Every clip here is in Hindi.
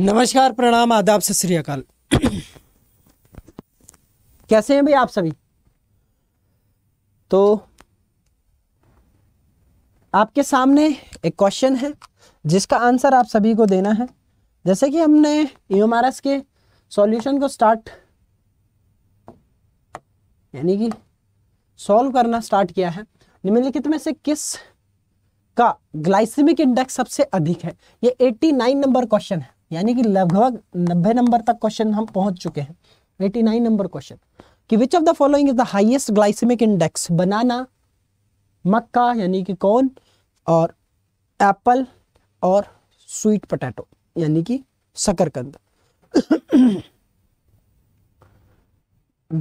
नमस्कार प्रणाम आदाब सत श्रीकाल कैसे हैं भाई आप सभी तो आपके सामने एक क्वेश्चन है जिसका आंसर आप सभी को देना है जैसे कि हमने यू e के सॉल्यूशन को स्टार्ट यानी कि सॉल्व करना स्टार्ट किया है निम्नलिखित में से किस का ग्लाइसिमिक इंडेक्स सबसे अधिक है ये 89 नंबर क्वेश्चन है यानी कि लगभग नब्बे नंबर तक क्वेश्चन हम पहुंच चुके हैं एटी नाइन नंबर क्वेश्चन कि which of the following is the highest glycaemic index banana मक्का यानी कि कौन और एप्पल और स्वीट पोटैटो यानी कि शकरकंद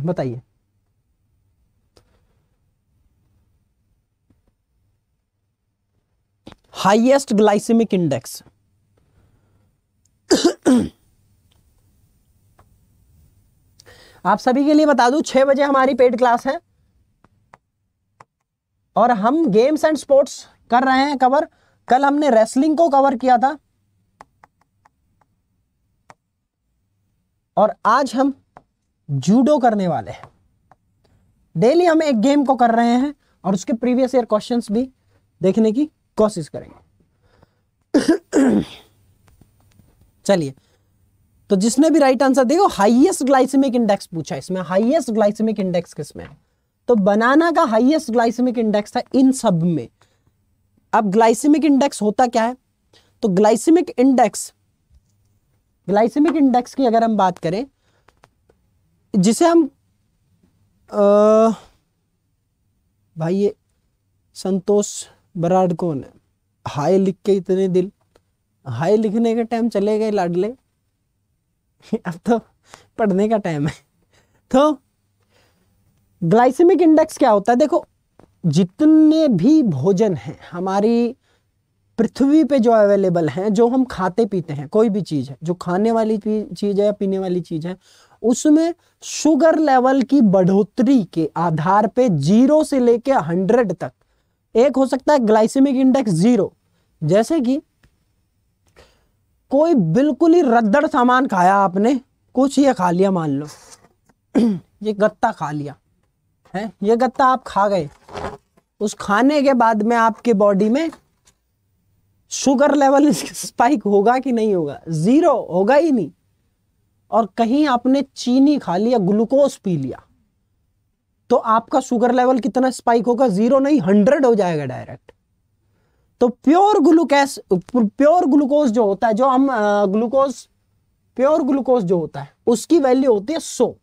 बताइए हाईएस्ट ग्लाइसिमिक इंडेक्स आप सभी के लिए बता दूं छह बजे हमारी पेड क्लास है और हम गेम्स एंड स्पोर्ट्स कर रहे हैं कवर कल हमने रेसलिंग को कवर किया था और आज हम जूडो करने वाले हैं डेली हम एक गेम को कर रहे हैं और उसके प्रीवियस ईयर क्वेश्चंस भी देखने की कोशिश करेंगे चलिए तो जिसने भी राइट आंसर देखो हाईएस्ट ग्लाइसिमिक इंडेक्स पूछा इसमें हाईएस्ट ग्लाइसिमिक इंडेक्स किसमें तो बनाना का हाईएस्ट ग्लाइसिमिक इंडेक्स था इन सब में अब ग्लाइसिमिक इंडेक्स होता क्या है तो ग्लाइसिमिक इंडेक्स ग्लाइसिमिक इंडेक्स की अगर हम बात करें जिसे हम आ, भाई ये संतोष बराड कौन है हाई लिख के इतने दिल हाई लिखने के टाइम चले गए लाडले अब तो पढ़ने का टाइम है तो ग्लाइसेमिक इंडेक्स क्या होता है देखो जितने भी भोजन हैं हमारी पृथ्वी पे जो अवेलेबल हैं जो हम खाते पीते हैं कोई भी चीज़ है जो खाने वाली चीज़ है या पीने वाली चीज़ है उसमें शुगर लेवल की बढ़ोतरी के आधार पे जीरो से लेके हंड्रेड तक एक हो सकता है ग्लाइसेमिक इंडेक्स जीरो जैसे कि कोई बिल्कुल ही रद्दड़ सामान खाया आपने कुछ ये खा लिया मान लो ये गत्ता खा लिया है ये गत्ता आप खा गए उस खाने के बाद में आपके बॉडी में शुगर लेवल स्पाइक होगा कि नहीं होगा जीरो होगा ही नहीं और कहीं आपने चीनी खा लिया ग्लूकोज पी लिया तो आपका शुगर लेवल कितना स्पाइक होगा जीरो नहीं हंड्रेड हो जाएगा डायरेक्ट तो प्योर ग्लूकोस प्योर ग्लूकोज जो होता है जो हम ग्लूकोज प्योर ग्लूकोज जो होता है उसकी वैल्यू होती है सो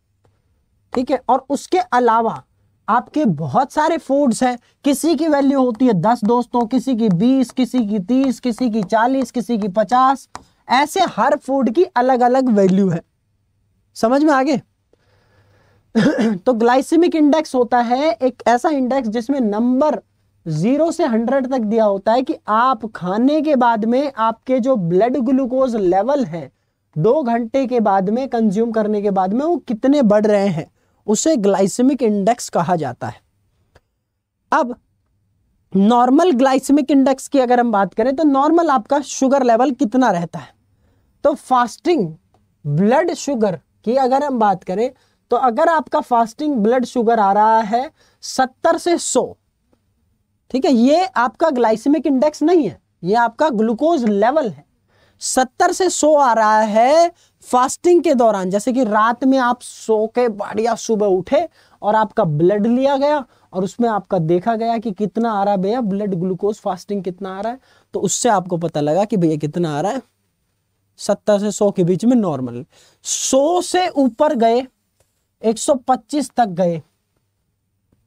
ठीक है और उसके अलावा आपके बहुत सारे फूड्स हैं किसी की वैल्यू होती है दस दोस्तों किसी की बीस किसी की तीस किसी की चालीस किसी की पचास ऐसे हर फूड की अलग अलग वैल्यू है समझ में आगे तो ग्लाइसेमिक इंडेक्स होता है एक ऐसा इंडेक्स जिसमें नंबर जीरो से हंड्रेड तक दिया होता है कि आप खाने के बाद में आपके जो ब्लड ग्लूकोज लेवल है दो घंटे के बाद में कंज्यूम करने के बाद में वो कितने बढ़ रहे हैं उसे ग्लाइसेमिक इंडेक्स कहा जाता है अब नॉर्मल ग्लाइसेमिक इंडेक्स की अगर हम बात करें तो नॉर्मल आपका शुगर लेवल कितना रहता है तो फास्टिंग ब्लड शुगर की अगर हम बात करें तो अगर आपका फास्टिंग ब्लड शुगर आ रहा है सत्तर से सौ ठीक है ये आपका ग्लाइसिमिक इंडेक्स नहीं है ये आपका ग्लूकोज लेवल है सत्तर से सो आ रहा है फास्टिंग के दौरान जैसे कि रात में आप सो के बढ़िया सुबह उठे और आपका ब्लड लिया गया और उसमें आपका देखा गया कि कितना आ रहा है भैया ब्लड ग्लूकोज फास्टिंग कितना आ रहा है तो उससे आपको पता लगा कि भैया कितना आ रहा है सत्तर से सौ के बीच में नॉर्मल सौ से ऊपर गए पच्चीस तक गए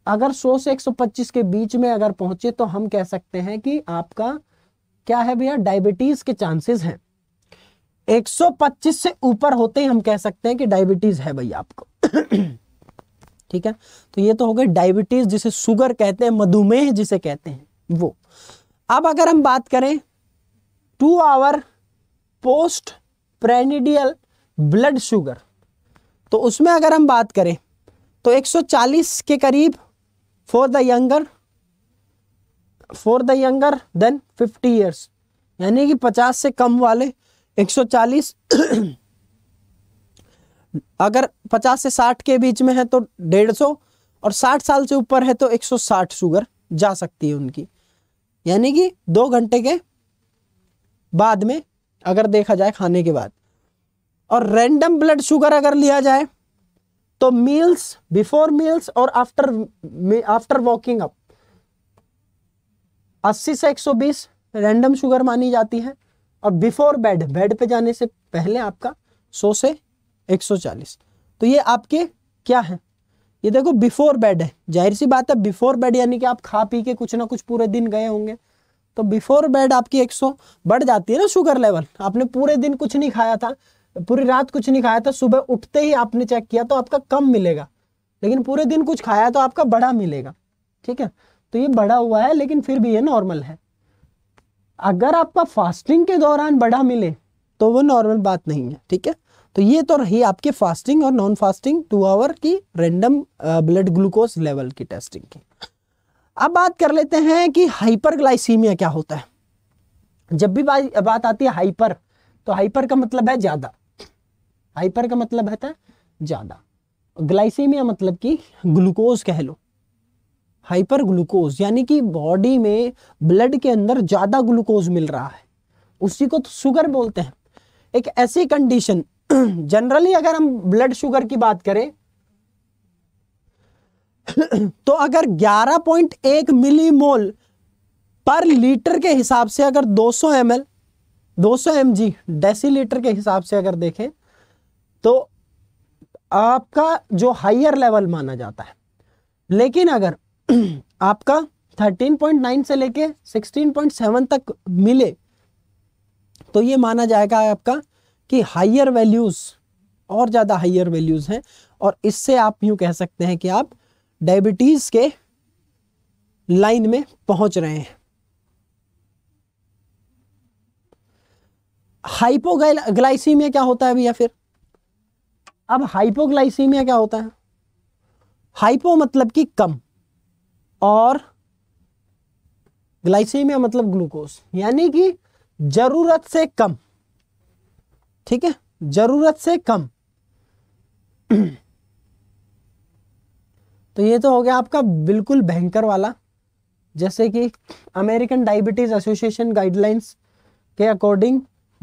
अगर 100 से 125 के बीच में अगर पहुंचे तो हम कह सकते हैं कि आपका क्या है भैया डायबिटीज के चांसेस हैं 125 से ऊपर होते ही हम कह सकते हैं कि डायबिटीज है भैया आपको ठीक है तो ये तो हो गए डायबिटीज जिसे शुगर कहते हैं मधुमेह जिसे कहते हैं वो अब अगर हम बात करें two hour post prandial blood sugar तो उसमें अगर हम बात करें तो 140 के करीब for the younger for the younger than fifty years यानी कि पचास से कम वाले 140 अगर 50 से 60 के बीच में है तो 150 और 60 साल से ऊपर है तो 160 शुगर जा सकती है उनकी यानी कि दो घंटे के बाद में अगर देखा जाए खाने के बाद और रैंडम ब्लड शुगर अगर लिया जाए तो मील्स बिफोर मील्स और आफ्टर आफ्टर वॉकिंग अप 80 से 120 रैंडम शुगर मानी जाती है और बिफोर बेड बेड पे जाने से पहले आपका 100 से 140 तो ये आपके क्या है ये देखो बिफोर बेड है जाहिर सी बात है बिफोर बेड यानी कि आप खा पी के कुछ ना कुछ पूरे दिन गए होंगे तो बिफोर बेड आपकी 100 बढ़ जाती है ना शुगर लेवल आपने पूरे दिन कुछ नहीं खाया था पूरी रात कुछ नहीं खाया था सुबह उठते ही आपने चेक किया तो आपका कम मिलेगा लेकिन पूरे दिन कुछ खाया तो आपका बड़ा मिलेगा ठीक है तो ये बड़ा हुआ है लेकिन फिर भी ये नॉर्मल है अगर आपका फास्टिंग के दौरान बड़ा मिले तो वो नॉर्मल बात नहीं है ठीक है तो ये तो रही आपके फास्टिंग और नॉन फास्टिंग टू आवर की रेंडम ब्लड ग्लूकोज लेवल की टेस्टिंग की अब बात कर लेते हैं कि हाइपर क्या होता है जब भी बात आती है हाइपर तो हाइपर का मतलब है ज़्यादा हाइपर का मतलब है ज़्यादा ग्लाइसेमिया मतलब कि ग्लूकोज कह लो हाइपर ग्लूकोज यानी कि बॉडी में ब्लड के अंदर ज़्यादा ग्लूकोज मिल रहा है उसी को तो शुगर बोलते हैं एक ऐसी कंडीशन जनरली अगर हम ब्लड शुगर की बात करें तो अगर 11.1 मिलीमोल पर लीटर के हिसाब से अगर 200 M L 200 M G decilitre के हिसाब से अगर देखें तो आपका जो हाइयर लेवल माना जाता है लेकिन अगर आपका 13.9 से लेके 16.7 तक मिले तो ये माना जाएगा आपका कि हाइयर वैल्यूज़ और ज़्यादा हाइयर वैल्यूज़ हैं और इससे आप यूं कह सकते हैं कि आप डायबिटीज़ के लाइन में पहुंच रहे हैं हाइपोग्लाइसीमिया क्या होता है भैया फिर अब हाइपोग्लाइसीमिया क्या होता है हाइपो मतलब कि कम और ग्लाइसीमिया मतलब ग्लूकोज यानी कि जरूरत से कम ठीक है जरूरत से कम तो ये तो हो गया आपका बिल्कुल भयंकर वाला जैसे कि अमेरिकन डायबिटीज एसोसिएशन गाइडलाइंस के अकॉर्डिंग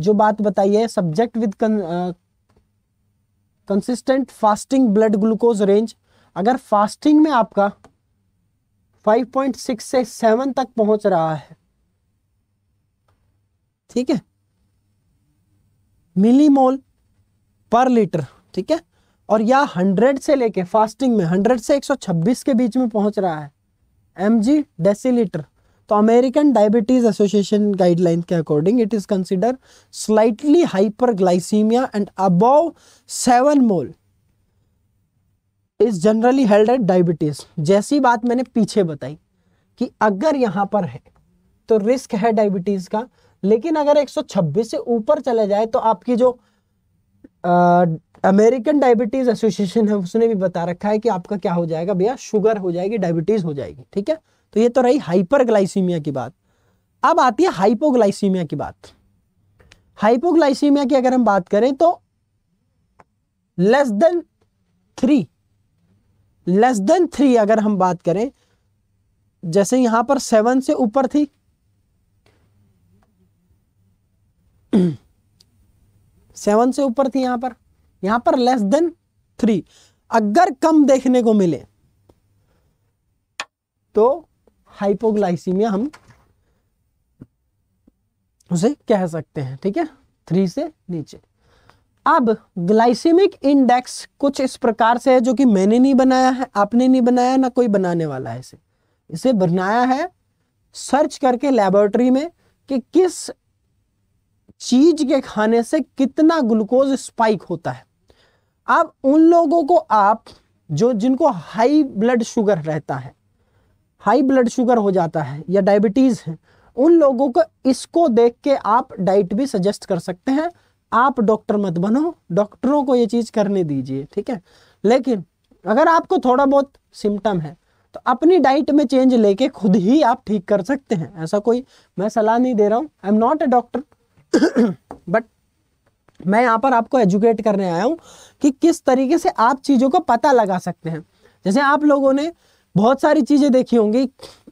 जो बात बताई है subject with consistent fasting blood glucose range अगर फास्टिंग में आपका 5.6 से 7 तक पहुंच रहा है ठीक है मिलीमोल पर लीटर ठीक है और या 100 से लेके फास्टिंग में 100 से 126 के बीच में पहुंच रहा है एम जी डेसी लीटर तो अमेरिकन डायबिटीज़ एसोसिएशन गाइडलाइन के according it is consider slightly hyperglycaemia and above seven mol is generally held at diabetes जैसी बात मैंने पीछे बताई कि अगर यहां पर है तो रिस्क है डायबिटीज़ का लेकिन अगर 126 से ऊपर चला जाए तो आपकी जो अमेरिकन डायबिटीज़ एसोसिएशन है उसने भी बता रखा है कि आपका क्या हो जाएगा भैया शुगर हो जाएगी डायबिटीज़ हो जाएगी ठीक है तो ये तो रही हाइपरग्लाइसीमिया की बात अब आती है हाइपोग्लाइसीमिया की बात हाइपोग्लाइसीमिया की अगर हम बात करें तो less than three less than three अगर हम बात करें जैसे यहां पर सेवन से ऊपर थी सेवन से ऊपर थी यहां पर यहां पर लेस देन थ्री अगर कम देखने को मिले तो हाइपोग्लाइसीमिया हम उसे कह सकते हैं ठीक है थ्री से नीचे अब ग्लाइसेमिक इंडेक्स कुछ इस प्रकार से है जो कि मैंने नहीं बनाया है आपने नहीं बनाया ना कोई बनाने वाला है इसे इसे बनाया है सर्च करके लेबोरेटरी में कि किस चीज के खाने से कितना ग्लूकोज स्पाइक होता है अब उन लोगों को आप जो जिनको हाई ब्लड शुगर रहता है हाई ब्लड शुगर हो जाता है या डायबिटीज़ है उन लोगों को इसको देख के आप डाइट भी सजेस्ट कर सकते हैं आप डॉक्टर मत बनो डॉक्टरों को ये चीज़ करने दीजिए ठीक है लेकिन अगर आपको थोड़ा बहुत सिम्टम है तो अपनी डाइट में चेंज लेके खुद ही आप ठीक कर सकते हैं ऐसा कोई मैं सलाह नहीं दे रहा हूँ I am not a doctor but मैं यहाँ पर आपको एजुकेट करने आया हूँ कि किस तरीके से आप चीज़ों को पता लगा सकते हैं जैसे आप लोगों ने बहुत सारी चीज़ें देखी होंगी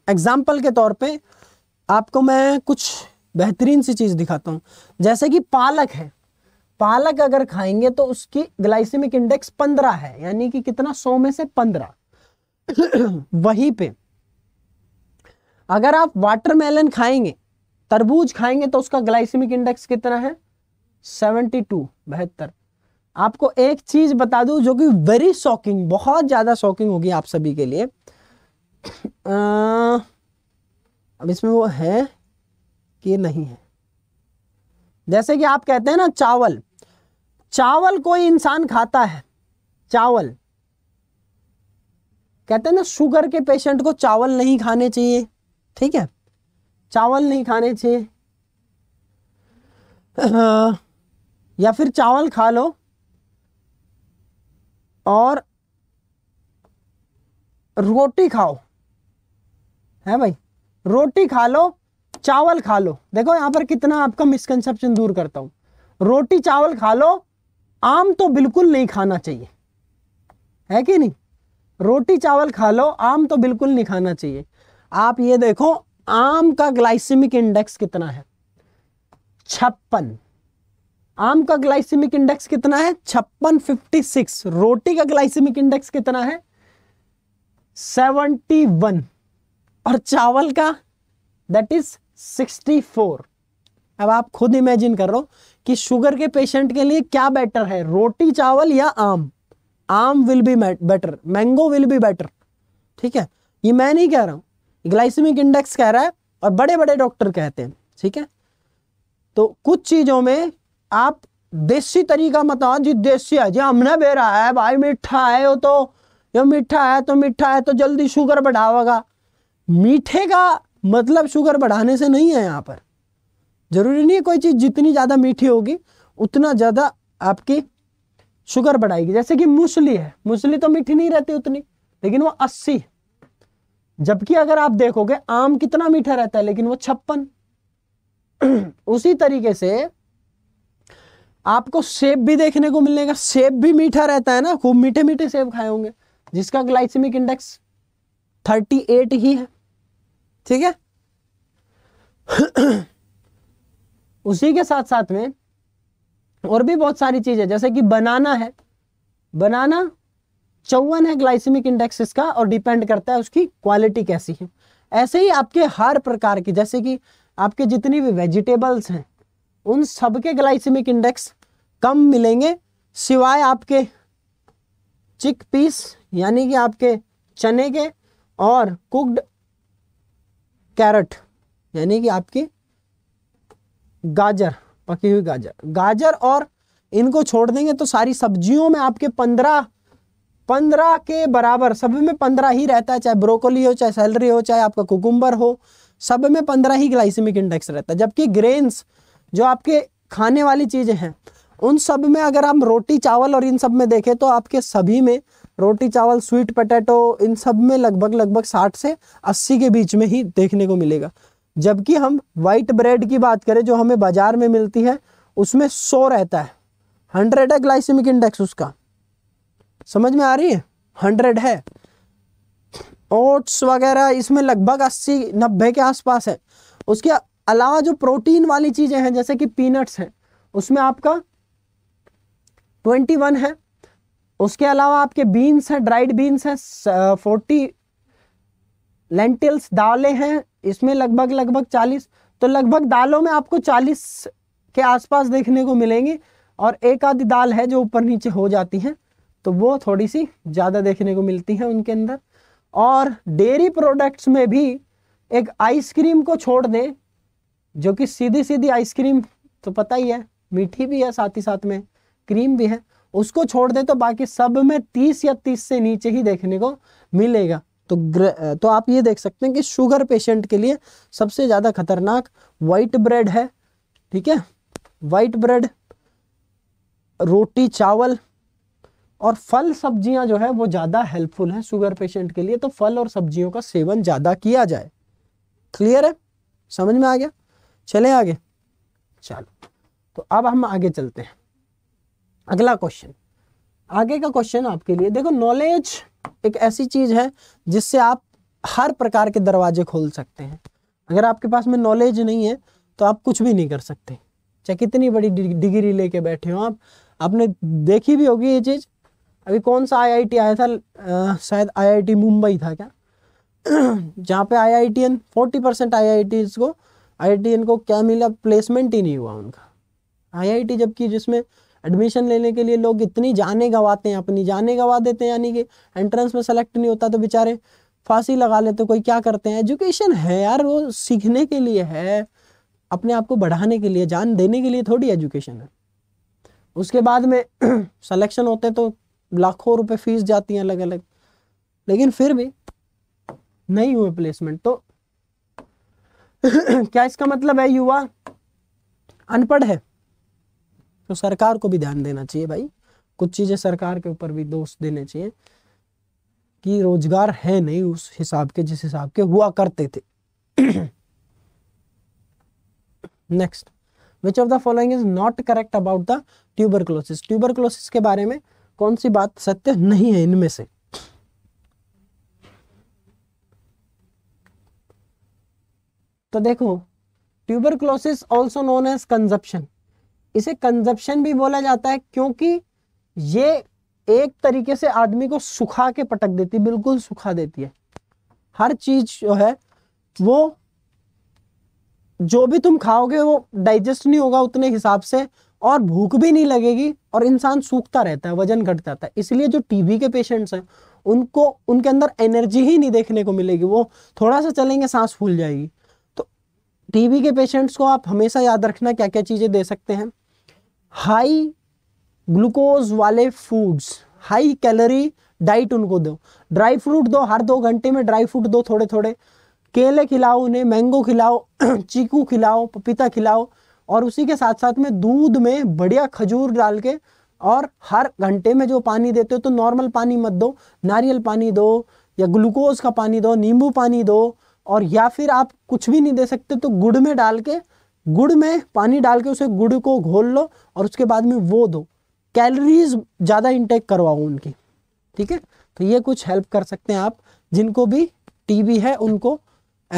एग्जाम्पल के तौर पे आपको मैं कुछ बेहतरीन सी चीज़ दिखाता हूँ जैसे कि पालक है पालक अगर खाएंगे तो उसकी ग्लाइसेमिक इंडेक्स पंद्रह है यानी कि कितना सौ में से पंद्रह वहीं पे अगर आप वाटरमेलन खाएंगे तरबूज खाएंगे तो उसका ग्लाइसेमिक इंडेक्स कितना है सेवेंटी टू बहत्तर आपको एक चीज़ बता दूं जो कि वेरी शॉकिंग बहुत ज़्यादा शॉकिंग होगी आप सभी के लिए अब इसमें वो है कि नहीं है जैसे कि आप कहते हैं ना चावल चावल कोई इंसान खाता है चावल कहते हैं ना शुगर के पेशेंट को चावल नहीं खाने चाहिए ठीक है चावल नहीं खाने चाहिए या फिर चावल खा लो और रोटी खाओ है भाई रोटी खा लो चावल खा लो देखो यहां पर कितना आपका मिसकनसेप्शन दूर करता हूं रोटी चावल खा लो आम तो बिल्कुल नहीं खाना चाहिए है कि नहीं रोटी चावल खा लो आम तो बिल्कुल नहीं खाना चाहिए आप ये देखो आम का ग्लाइसिमिक इंडेक्स कितना है छप्पन आम का ग्लाइसिमिक इंडेक्स कितना है छप्पन फिफ्टी सिक्स रोटी का ग्लाइसिमिक इंडेक्स कितना है सेवेंटी वन और चावल का दैट इज 64 अब आप खुद इमेजिन करो कि शुगर के पेशेंट के लिए क्या बेटर है रोटी चावल या आम आम will be better mango will be better ठीक है ये मैं नहीं कह रहा हूं ग्लाइसमिक इंडेक्स कह रहा है और बड़े बड़े डॉक्टर कहते हैं ठीक है तो कुछ चीज़ों में आप देसी तरीका मत आओ जी देसी है जी हमने बेरा है भाई मीठा है वो तो जो मीठा है तो मीठा है तो जल्दी शुगर बढ़ावेगा मीठे का मतलब शुगर बढ़ाने से नहीं है यहाँ पर ज़रूरी नहीं है कोई चीज़ जितनी ज़्यादा मीठी होगी उतना ज़्यादा आपकी शुगर बढ़ाएगी जैसे कि मूसली है मूसली तो मीठी नहीं रहती उतनी लेकिन वो अस्सी जबकि अगर आप देखोगे आम कितना मीठा रहता है लेकिन वो छप्पन उसी तरीके से आपको सेब भी देखने को मिलेगा सेब भी मीठा रहता है ना खूब मीठे मीठे सेब खाए होंगे जिसका ग्लाइसेमिक इंडेक्स थर्टी एट ही है ठीक है उसी के साथ साथ में और भी बहुत सारी चीज़ें जैसे कि बनाना है बनाना चौवन है ग्लाइसिमिक इंडेक्स इसका और डिपेंड करता है उसकी क्वालिटी कैसी है ऐसे ही आपके हर प्रकार की जैसे कि आपके जितनी भी वेजिटेबल्स हैं उन सबके ग्लाइसिमिक इंडेक्स कम मिलेंगे सिवाय आपके चिक पीस यानी कि आपके चने के और कुकड कैरेट यानी कि आपकी गाजर पकी हुई गाजर गाजर और इनको छोड़ देंगे तो सारी सब्जियों में आपके पंद्रह पंद्रह के बराबर सब में पंद्रह ही रहता है चाहे ब्रोकोली हो चाहे सैलरी हो चाहे आपका कुकुम्बर हो सब में पंद्रह ही ग्लाइसिमिक इंडेक्स रहता है जबकि ग्रेन्स जो आपके खाने वाली चीज़ें हैं उन सब में अगर आप रोटी चावल और इन सब में देखें तो आपके सभी में रोटी चावल स्वीट पटेटो इन सब में लगभग लगभग साठ से अस्सी के बीच में ही देखने को मिलेगा जबकि हम वाइट ब्रेड की बात करें जो हमें बाजार में मिलती है उसमें सौ रहता है हंड्रेड है ग्लाइसेमिक इंडेक्स उसका समझ में आ रही है हंड्रेड है ओट्स वगैरह इसमें लगभग अस्सी नब्बे के आसपास है उसके अलावा जो प्रोटीन वाली चीज़ें हैं जैसे कि पीनट्स हैं उसमें आपका ट्वेंटी वन है उसके अलावा आपके बीन्स हैं ड्राइड बीन्स हैं फोर्टी लेंटिल्स दालें हैं इसमें लगभग लगभग चालीस तो लगभग दालों में आपको चालीस के आसपास देखने को मिलेंगी और एक आधी दाल है जो ऊपर नीचे हो जाती हैं तो वो थोड़ी सी ज़्यादा देखने को मिलती हैं उनके अंदर और डेयरी प्रोडक्ट्स में भी एक आइसक्रीम को छोड़ दें जो कि सीधी सीधी आइसक्रीम तो पता ही है मीठी भी है साथ ही साथ में क्रीम भी है उसको छोड़ दें तो बाकी सब में तीस या तीस से नीचे ही देखने को मिलेगा तो तो आप ये देख सकते हैं कि शुगर पेशेंट के लिए सबसे ज़्यादा खतरनाक वाइट ब्रेड है ठीक है वाइट ब्रेड रोटी चावल और फल सब्जियां जो है वो ज़्यादा हेल्पफुल हैं शुगर पेशेंट के लिए तो फल और सब्जियों का सेवन ज़्यादा किया जाए क्लियर है समझ में आ गया चले आगे चलो तो अब हम आगे चलते हैं अगला क्वेश्चन आगे का क्वेश्चन आपके लिए देखो नॉलेज एक ऐसी चीज है जिससे आप हर प्रकार के दरवाजे खोल सकते हैं अगर आपके पास में नॉलेज नहीं है तो आप कुछ भी नहीं कर सकते चाहे कितनी बड़ी डिग्री लेके बैठे हो आप आपने देखी भी होगी ये चीज़ अभी कौन सा आईआईटी आया था शायद आईआईटी मुंबई था क्या जहाँ पे I I T N forty percent I I Ts को आई आई टी एन को क्या मिला प्लेसमेंट ही नहीं हुआ उनका आई आई टी जबकि जिसमें एडमिशन लेने के लिए लोग इतनी जाने गंवाते हैं अपनी जाने गंवा देते हैं यानी कि एंट्रेंस में सेलेक्ट नहीं होता तो बेचारे फांसी लगा लेते कोई क्या करते हैं एजुकेशन है यार वो सीखने के लिए है अपने आप को बढ़ाने के लिए जान देने के लिए थोड़ी एजुकेशन है उसके बाद में सिलेक्शन होते तो लाखों रुपए फीस जाती हैं अलग अलग लेकिन फिर भी नहीं हुए प्लेसमेंट तो क्या इसका मतलब है युवा अनपढ़ है तो सरकार को भी ध्यान देना चाहिए भाई कुछ चीज़ें सरकार के ऊपर भी दोष देने चाहिए कि रोजगार है नहीं उस हिसाब के जिस हिसाब के हुआ करते थे next which of the following is not correct about the tuberculosis tuberculosis के बारे में कौन सी बात सत्य नहीं है इनमें से तो देखो tuberculosis also known as consumption इसे कंजप्शन भी बोला जाता है क्योंकि ये एक तरीके से आदमी को सुखा के पटक देती है बिल्कुल सुखा देती है हर चीज जो है वो जो भी तुम खाओगे वो डाइजेस्ट नहीं होगा उतने हिसाब से और भूख भी नहीं लगेगी और इंसान सूखता रहता है वजन घट जाता है इसलिए जो टीबी के पेशेंट्स हैं उनको उनके अंदर एनर्जी ही नहीं देखने को मिलेगी वो थोड़ा सा चलेंगे सांस फूल जाएगी तो टीबी के पेशेंट्स को आप हमेशा याद रखना क्या क्या चीज़ें दे सकते हैं हाई ग्लूकोज वाले फूड्स हाई कैलोरी डाइट उनको दो ड्राई फ्रूट दो हर दो घंटे में ड्राई फ्रूट दो थोड़े थोड़े केले खिलाओ उन्हें मैंगो खिलाओ चीकू खिलाओ पपीता खिलाओ और उसी के साथ साथ में दूध में बढ़िया खजूर डाल के और हर घंटे में जो पानी देते हो तो नॉर्मल पानी मत दो नारियल पानी दो या ग्लूकोज का पानी दो नींबू पानी दो और या फिर आप कुछ भी नहीं दे सकते तो गुड़ में डाल के गुड़ में पानी डाल के उसे गुड़ को घोल लो और उसके बाद में वो दो कैलोरीज ज़्यादा इंटेक करवाओ उनकी ठीक है तो ये कुछ हेल्प कर सकते हैं आप जिनको भी टीबी है उनको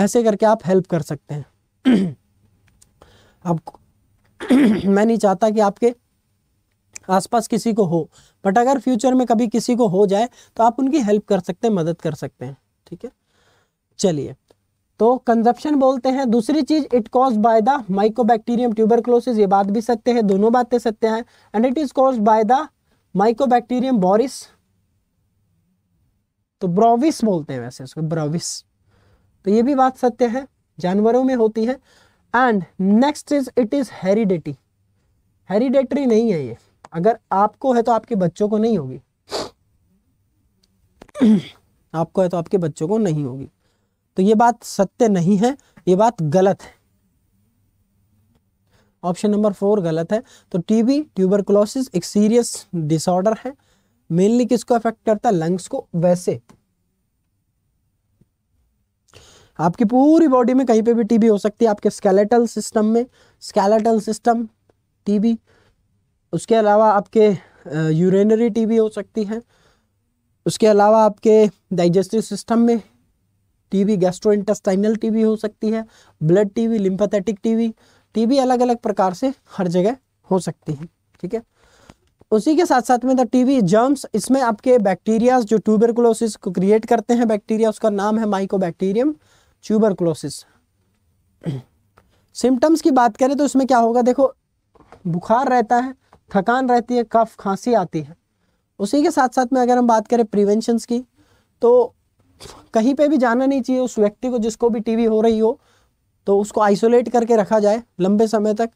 ऐसे करके आप हेल्प कर सकते हैं अब मैं नहीं चाहता कि आपके आसपास किसी को हो बट अगर फ्यूचर में कभी किसी को हो जाए तो आप उनकी हेल्प कर सकते हैं मदद कर सकते हैं ठीक है चलिए तो कंजप्शन बोलते हैं दूसरी चीज it cause by the mycobacterium tuberculosis ये बात भी सत्य है दोनों बातें सत्य हैं and it is cause by the mycobacterium bovis तो ब्रोविस बोलते हैं वैसे उसको ब्रोविस तो ये भी बात सत्य है जानवरों में होती है and next is it is heredity hereditary नहीं है ये अगर आपको है तो आपके बच्चों को नहीं होगी आपको है तो आपके बच्चों को नहीं होगी तो ये बात सत्य नहीं है ये बात गलत है ऑप्शन नंबर फोर गलत है तो टीबी ट्यूबरकुलोसिस एक सीरियस डिसऑर्डर है मेनली किसको अफेक्ट करता है लंग्स को वैसे आपकी पूरी बॉडी में कहीं पे भी टीबी हो सकती है आपके स्केलेटल सिस्टम में स्केलेटल सिस्टम टीबी उसके अलावा आपके यूरिनरी टीबी हो सकती है उसके अलावा आपके डाइजेस्टिव सिस्टम में टीबी इंटेस्टाइनल टीबी हो सकती है blood TB lymphatic TB TB अलग अलग प्रकार से हर जगह हो सकती है ठीक है उसी के साथ साथ में द टीबी जर्म्स इसमें आपके बैक्टीरिया जो ट्यूबरकुलोसिस को क्रिएट करते हैं बैक्टीरिया उसका नाम है माइकोबैक्टीरियम ट्यूबरकुलोसिस सिम्टम्स की बात करें तो इसमें क्या होगा देखो बुखार रहता है थकान रहती है कफ खांसी आती है उसी के साथ साथ में अगर हम बात करें प्रिवेंशंस की तो कहीं पे भी जाना नहीं चाहिए उस व्यक्ति को जिसको भी टीवी हो रही हो तो उसको आइसोलेट करके रखा जाए लंबे समय तक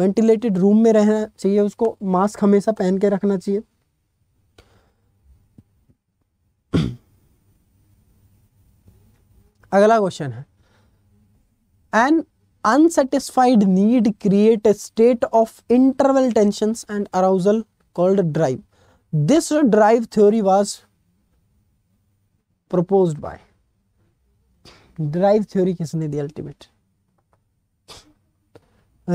वेंटिलेटेड रूम में रहना चाहिए उसको मास्क हमेशा पहन के रखना चाहिए अगला क्वेश्चन है an unsatisfied need create a state of interval tension and arousal called drive this drive theory was proposed by drive theory किसने दी अल्टीमेट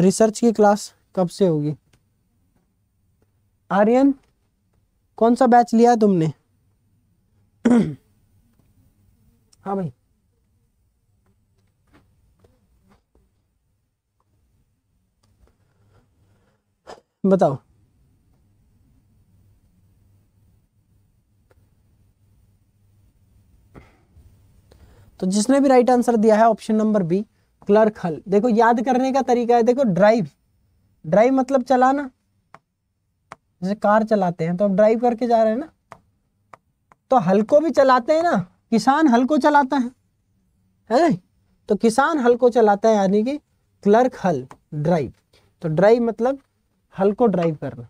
रिसर्च की क्लास कब से होगी आर्यन कौन सा बैच लिया तुमने हाँ भाई बताओ तो जिसने भी राइट आंसर दिया है ऑप्शन नंबर बी क्लर्क हल देखो याद करने का तरीका है देखो ड्राइव ड्राइव मतलब चलाना जैसे कार चलाते हैं तो अब ड्राइव करके जा रहे हैं ना तो हल को भी चलाते हैं ना किसान हल को चलाता है है तो किसान हल को चलाता है यानी कि क्लर्क हल ड्राइव तो ड्राइव मतलब हल को ड्राइव करना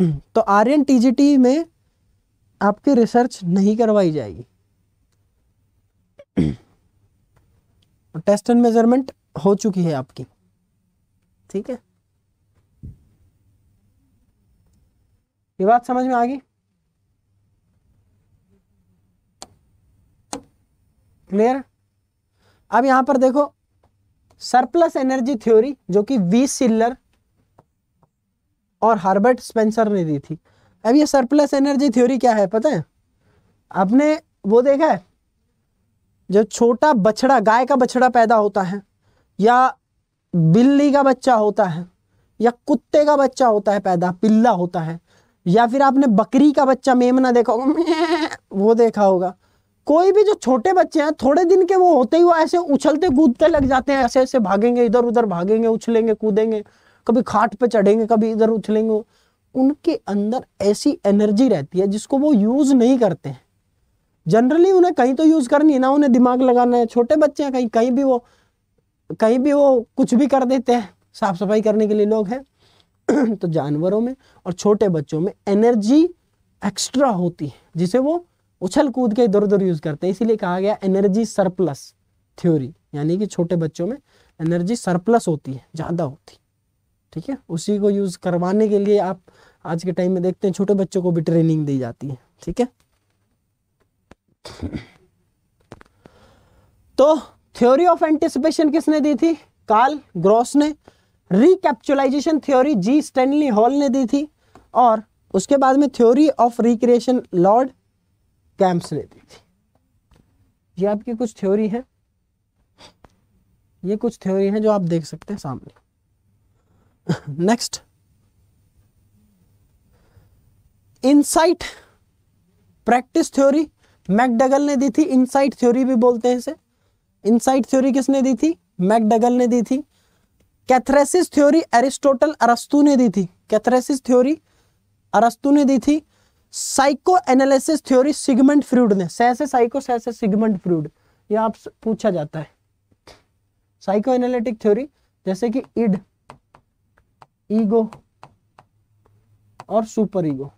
तो आर्यन टीजीटी में आपकी रिसर्च नहीं करवाई जाएगी टेस्ट एंड मेजरमेंट हो चुकी है आपकी ठीक है ये बात समझ में आ गई क्लियर अब यहां पर देखो सरप्लस एनर्जी थ्योरी जो कि वी सिल्लर और हार्बर्ट स्पेंसर ने दी थी अब ये सरप्लस एनर्जी थ्योरी क्या है पता है आपने वो देखा है जब छोटा बछड़ा गाय का बछड़ा पैदा होता है या बिल्ली का बच्चा होता है या कुत्ते का बच्चा होता है पैदा पिल्ला होता है या फिर आपने बकरी का बच्चा मेमना देखा होगा वो देखा होगा कोई भी जो छोटे बच्चे हैं थोड़े दिन के वो होते ही वो ऐसे उछलते कूदते लग जाते हैं ऐसे ऐसे भागेंगे इधर उधर भागेंगे उछलेंगे कूदेंगे कभी खाट पे चढ़ेंगे कभी इधर उछलेंगे उनके अंदर ऐसी एनर्जी रहती है जिसको वो यूज़ नहीं करते हैं जनरली उन्हें कहीं तो यूज़ करनी है ना उन्हें दिमाग लगाना है छोटे बच्चे हैं कहीं कहीं भी वो कहीं भी वो कुछ भी कर देते हैं साफ सफाई करने के लिए लोग हैं तो जानवरों में और छोटे बच्चों में एनर्जी एक्स्ट्रा होती है जिसे वो उछल कूद के इधर उधर यूज़ करते हैं इसीलिए कहा गया एनर्जी सरप्लस थ्योरी यानी कि छोटे बच्चों में एनर्जी सरप्लस होती है ज़्यादा होती ठीक है उसी को यूज़ करवाने के लिए आप आज के टाइम में देखते हैं छोटे बच्चों को भी ट्रेनिंग दी जाती है ठीक है तो थ्योरी ऑफ एंटिसिपेशन किसने दी थी कार्ल ग्रॉस ने recapitulation theory G Stanley Hall ने दी थी और उसके बाद में theory of recreation Lord Kames ने दी थी ये आपकी कुछ थ्योरी है ये कुछ थ्योरी है जो आप देख सकते हैं सामने next insight practice theory McDougall ने दी थी इनसाइट थ्योरी भी बोलते हैं इसे इनसाइट थ्योरी किसने दी थी मैकडगल ने दी थी कैथरेसिस थ्योरी एरिस्टोटल अरस्तु ने दी थी कैथरेसिस थ्योरी अरस्तु ने दी थी psychoanalysis theory Sigmund Freud ने says psycho says Sigmund Freud ये आपसे पूछा जाता है साइको एनालिटिक थ्योरी जैसे कि इड ईगो और सुपर ईगो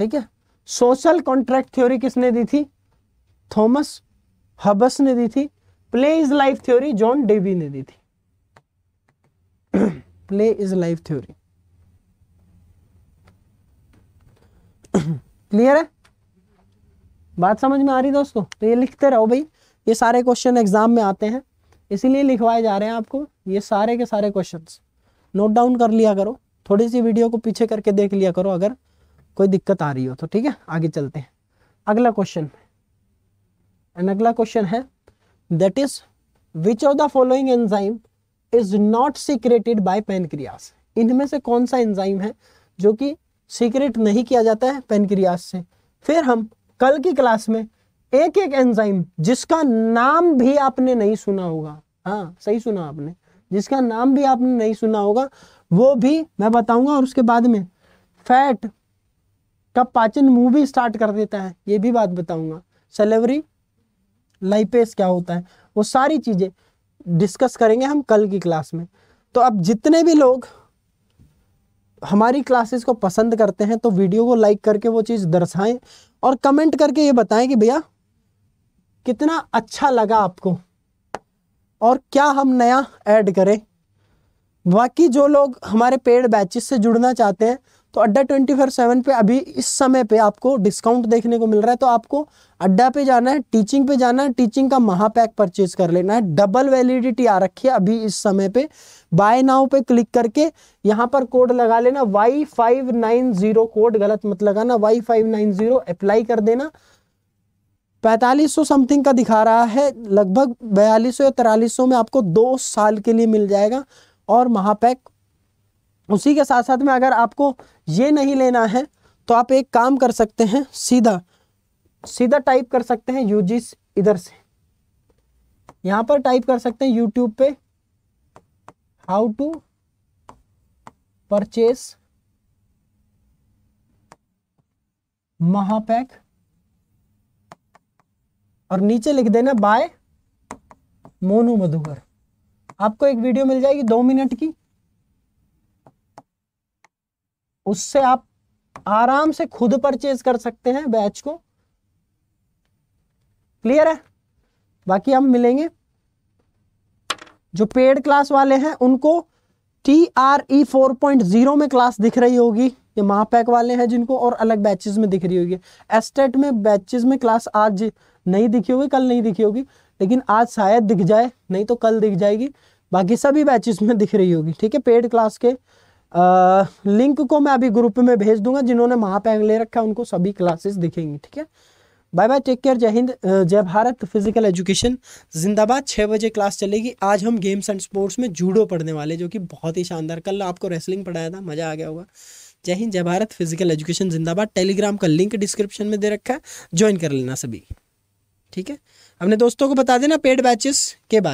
ठीक है सोशल कॉन्ट्रैक्ट थ्योरी किसने दी थी थॉमस हबस ने दी थी play is life theory John Dewey ने दी थी play is life theory clear है बात समझ में आ रही दोस्तों तो ये लिखते रहो भाई ये सारे क्वेश्चन एग्जाम में आते हैं इसीलिए लिखवाए जा रहे हैं आपको ये सारे के सारे क्वेश्चन नोट डाउन कर लिया करो थोड़ी सी वीडियो को पीछे करके देख लिया करो अगर कोई दिक्कत आ रही हो तो ठीक है आगे चलते हैं अगला क्वेश्चन एंड अगला क्वेश्चन है that is which of the following enzyme is not secreted by pancreas इनमें से कौन सा एंजाइम है जो कि सीक्रेट नहीं किया जाता है पेनक्रियास से फिर हम कल की क्लास में एक एक एंजाइम जिसका नाम भी आपने नहीं सुना होगा हाँ सही सुना आपने जिसका नाम भी आपने नहीं सुना होगा वो भी मैं बताऊंगा और उसके बाद में फैट का पाचन मुंह भी स्टार्ट कर देता है ये भी बात बताऊंगा सेलेवरी लाइपेस क्या होता है वो सारी चीज़ें डिस्कस करेंगे हम कल की क्लास में तो अब जितने भी लोग हमारी क्लासेस को पसंद करते हैं तो वीडियो को लाइक करके वो चीज़ दर्शाएं और कमेंट करके ये बताएं कि भैया कितना अच्छा लगा आपको और क्या हम नया ऐड करें बाकी जो लोग हमारे पेड बैचेस से जुड़ना चाहते हैं तो अड्डा ट्वेंटी फोर सेवन पे अभी इस समय पे आपको डिस्काउंट देखने को मिल रहा है तो आपको अड्डा पे जाना है टीचिंग पे जाना है टीचिंग का महापैक परचेज कर लेना है डबल वैलिडिटी आ रखी है अभी इस समय पे बाय नाउ पे क्लिक करके यहाँ पर कोड लगा लेना Y five nine zero code गलत मत लगाना Y five nine zero apply कर देना पैंतालीस सौ समथिंग का दिखा रहा है लगभग बयालीस सौ या तिरालीस सौ में आपको दो साल के लिए मिल जाएगा और महापैक उसी के साथ साथ में अगर आपको ये नहीं लेना है तो आप एक काम कर सकते हैं सीधा सीधा टाइप कर सकते हैं यूजिस इधर से यहां पर टाइप कर सकते हैं यूट्यूब पे हाउ टू परचेस महापैक और नीचे लिख देना बाय मोनू मधुकर आपको एक वीडियो मिल जाएगी दो मिनट की उससे आप आराम से खुद परचेज कर सकते हैं बैच को क्लियर है बाकी हम मिलेंगे जो पेड क्लास वाले हैं उनको T R E four point zero में क्लास दिख रही होगी ये महापैक वाले हैं जिनको और अलग बैचेस में दिख रही होगी एस्टेट में बैचेस में क्लास आज नहीं दिखी होगी कल नहीं दिखी होगी लेकिन आज शायद दिख जाए नहीं तो कल दिख जाएगी बाकी सभी बैचेस में दिख रही होगी ठीक है पेड क्लास के लिंक को मैं अभी ग्रुप में भेज दूंगा जिन्होंने महापैंग ले रखा है उनको सभी क्लासेस दिखेंगी ठीक है बाय बाय टेक केयर जय हिंद जय भारत फिजिकल एजुकेशन जिंदाबाद छः बजे क्लास चलेगी आज हम गेम्स एंड स्पोर्ट्स में जूडो पढ़ने वाले जो कि बहुत ही शानदार कल आपको रेसलिंग पढ़ाया था मज़ा आ गया होगा जय हिंद जय भारत फिजिकल एजुकेशन जिंदाबाद टेलीग्राम का लिंक डिस्क्रिप्शन में दे रखा है ज्वाइन कर लेना सभी ठीक है अपने दोस्तों को बता देना पेड बैचेस के बाद